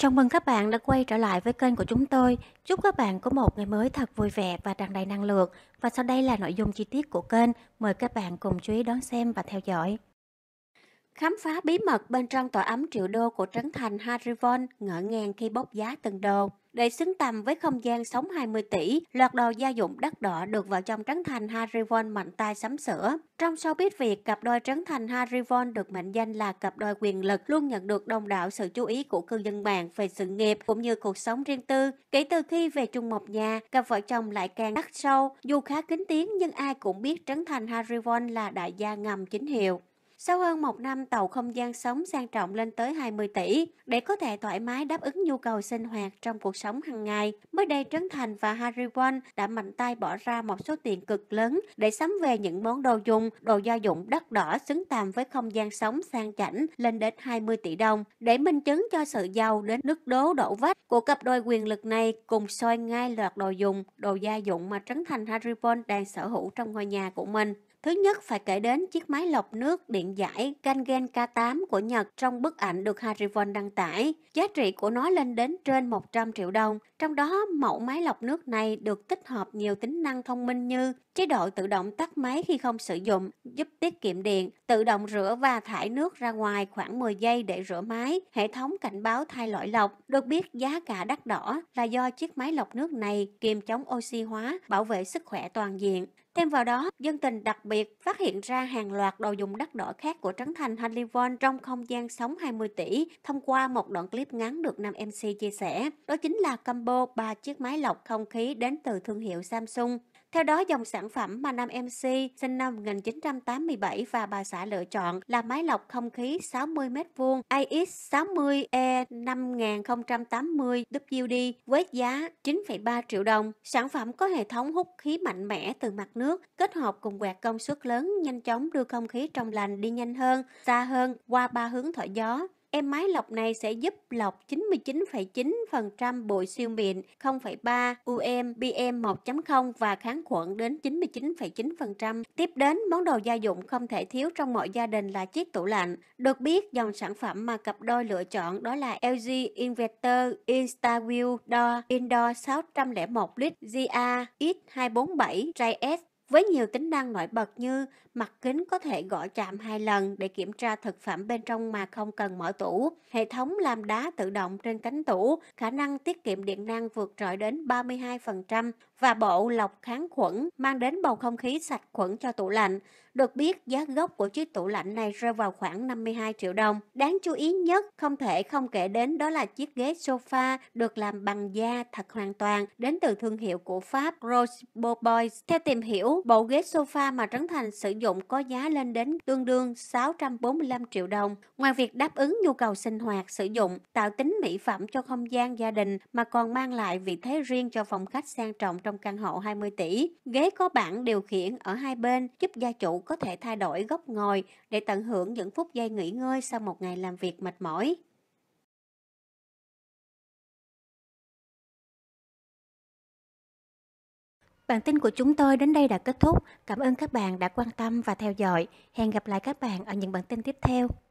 Chào mừng các bạn đã quay trở lại với kênh của chúng tôi. Chúc các bạn có một ngày mới thật vui vẻ và tràn đầy năng lượng. Và sau đây là nội dung chi tiết của kênh. Mời các bạn cùng chú ý đón xem và theo dõi. Khám phá bí mật bên trong tòa ấm triệu đô của Trấn Thành Harry Von ngỡ ngàng khi bốc giá từng đô để xứng tầm với không gian sống 20 tỷ, loạt đồ gia dụng đắt đỏ được vợ chồng Trấn Thành Harry Von mạnh tay sắm sửa. Trong showbiz Việt, cặp đôi Trấn Thành Harry Von được mệnh danh là cặp đôi quyền lực luôn nhận được đông đảo sự chú ý của cư dân mạng về sự nghiệp cũng như cuộc sống riêng tư. Kể từ khi về chung một nhà, cặp vợ chồng lại càng đắt sâu. Dù khá kín tiếng nhưng ai cũng biết Trấn Thành Harry Von là đại gia ngầm chính hiệu. Sau hơn một năm, tàu không gian sống sang trọng lên tới 20 tỷ để có thể thoải mái đáp ứng nhu cầu sinh hoạt trong cuộc sống hàng ngày. Mới đây, Trấn Thành và Harry Won đã mạnh tay bỏ ra một số tiền cực lớn để sắm về những món đồ dùng, đồ gia dụng đắt đỏ xứng tầm với không gian sống sang chảnh lên đến 20 tỷ đồng. Để minh chứng cho sự giàu đến nước đố đổ vách của cặp đôi quyền lực này cùng soi ngay loạt đồ dùng, đồ gia dụng mà Trấn Thành Harry Won đang sở hữu trong ngôi nhà của mình. Thứ nhất phải kể đến chiếc máy lọc nước điện giải Kangen K8 của Nhật trong bức ảnh được Harry Von đăng tải. Giá trị của nó lên đến trên 100 triệu đồng, trong đó mẫu máy lọc nước này được tích hợp nhiều tính năng thông minh như chế độ tự động tắt máy khi không sử dụng, giúp tiết kiệm điện, tự động rửa và thải nước ra ngoài khoảng 10 giây để rửa máy, hệ thống cảnh báo thay lõi lọc. Được biết giá cả đắt đỏ là do chiếc máy lọc nước này kiềm chống oxy hóa, bảo vệ sức khỏe toàn diện. Thêm vào đó, dân tình đặc biệt phát hiện ra hàng loạt đồ dùng đắt đỏ khác của Trấn Thành Hanley Von trong không gian sống 20 tỷ thông qua một đoạn clip ngắn được nam MC chia sẻ. Đó chính là combo ba chiếc máy lọc không khí đến từ thương hiệu Samsung theo đó, dòng sản phẩm mà nam MC sinh năm 1987 và bà xã lựa chọn là máy lọc không khí 60m2 AX60E 5080 WD với giá 9,3 triệu đồng. Sản phẩm có hệ thống hút khí mạnh mẽ từ mặt nước, kết hợp cùng quạt công suất lớn nhanh chóng đưa không khí trong lành đi nhanh hơn, xa hơn qua ba hướng thổi gió. Em máy lọc này sẽ giúp lọc 99,9% bụi siêu mịn, 0,3 UM PM 1.0 và kháng khuẩn đến 99,9%. Tiếp đến, món đồ gia dụng không thể thiếu trong mọi gia đình là chiếc tủ lạnh. Được biết, dòng sản phẩm mà cặp đôi lựa chọn đó là LG Inverter InstaWheel Door Indoor 601 lít GA X247 JS với nhiều tính năng nổi bật như mặt kính có thể gõ chạm hai lần để kiểm tra thực phẩm bên trong mà không cần mở tủ, hệ thống làm đá tự động trên cánh tủ, khả năng tiết kiệm điện năng vượt trội đến 32%, và bộ lọc kháng khuẩn mang đến bầu không khí sạch khuẩn cho tủ lạnh. Được biết, giá gốc của chiếc tủ lạnh này rơi vào khoảng 52 triệu đồng. Đáng chú ý nhất, không thể không kể đến đó là chiếc ghế sofa được làm bằng da thật hoàn toàn, đến từ thương hiệu của Pháp Rose Boys. Theo tìm hiểu, bộ ghế sofa mà Trấn Thành sử dụng có giá lên đến tương đương 645 triệu đồng. Ngoài việc đáp ứng nhu cầu sinh hoạt, sử dụng, tạo tính mỹ phẩm cho không gian gia đình mà còn mang lại vị thế riêng cho phòng khách sang trọng trong căn hộ 20 tỷ. Ghế có bảng điều khiển ở hai bên giúp gia chủ có thể thay đổi góc ngồi để tận hưởng những phút giây nghỉ ngơi sau một ngày làm việc mệt mỏi. Bản tin của chúng tôi đến đây đã kết thúc. Cảm ơn các bạn đã quan tâm và theo dõi. Hẹn gặp lại các bạn ở những bản tin tiếp theo.